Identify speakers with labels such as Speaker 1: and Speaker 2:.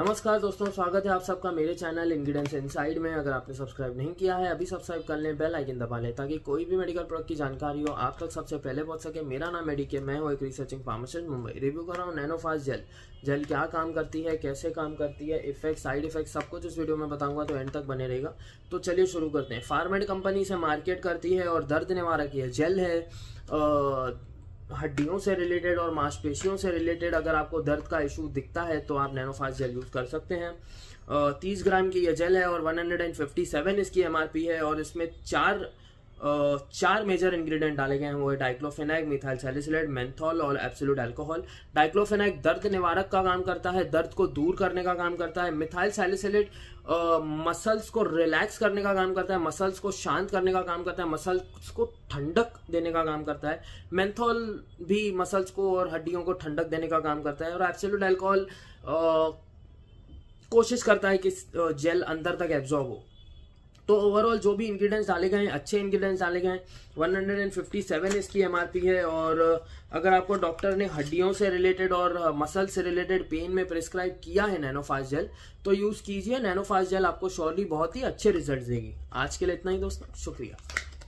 Speaker 1: नमस्कार दोस्तों स्वागत है आप सबका मेरे चैनल इंग्रीडियंट्स इनसाइड में अगर आपने सब्सक्राइब नहीं किया है अभी सब्सक्राइब कर लें बेल आइकन दबा लें ताकि कोई भी मेडिकल प्रोडक्ट की जानकारी हो आप तक सबसे पहले पहुंच सके मेरा नाम मेडिके मैं हूं एक रिसर्चिंग फार्मासिस्ट मुंबई रिव्यू कर रहा हूँ नैनोफास्ट जेल जेल क्या काम करती है कैसे काम करती है इफेक्ट साइड इफेक्ट सब कुछ इस वीडियो में बताऊंगा तो एंड तक बने रहेगा तो चलिए शुरू करते हैं फार्मेड कंपनी से मार्केट करती है और दर्द निवारक है जेल है हड्डियों से रिलेटेड और मांसपेशियों से रिलेटेड अगर आपको दर्द का इशू दिखता है तो आप नैनोफास्ट जेल यूज़ कर सकते हैं तीस ग्राम की यह जेल है और one hundred and fifty seven इसकी एम आर पी है और इसमें चार चार मेजर इंग्रेडिएंट डाले गए हैं वो है डाइक्लोफेनाइक मिथाइल सेलिसलेट मेंथॉल और एब्सोल्यूट अल्कोहल डाइक्लोफेनाइक दर्द निवारक का काम करता है दर्द को दूर करने का काम करता है मिथाइल सेलिसलेट मसल्स को रिलैक्स करने का काम करता है मसल्स को शांत करने का काम करता है मसल्स को ठंडक देने का काम करता है मेंथॉल भी मसल्स को और हड्डियों को ठंडक देने का काम करता है और एब्सोल्यूट अल्कोहल कोशिश करता है कि जेल अंदर तक एब्जॉर्ब हो तो ओवरऑल जो भी इंग्रेडिएंट्स डाले गए हैं अच्छे इंग्रेडिएंट्स डाले गए हैं 157 इसकी एमआरपी है और अगर आपको डॉक्टर ने हड्डियों से रिलेटेड और मसल से रिलेटेड पेन में प्रिस्क्राइब किया है नैनोफास्ट जेल तो यूज़ कीजिए नैनोफास जेल आपको श्योरली बहुत ही अच्छे रिजल्ट देगी आज के लिए इतना ही दोस्तों शुक्रिया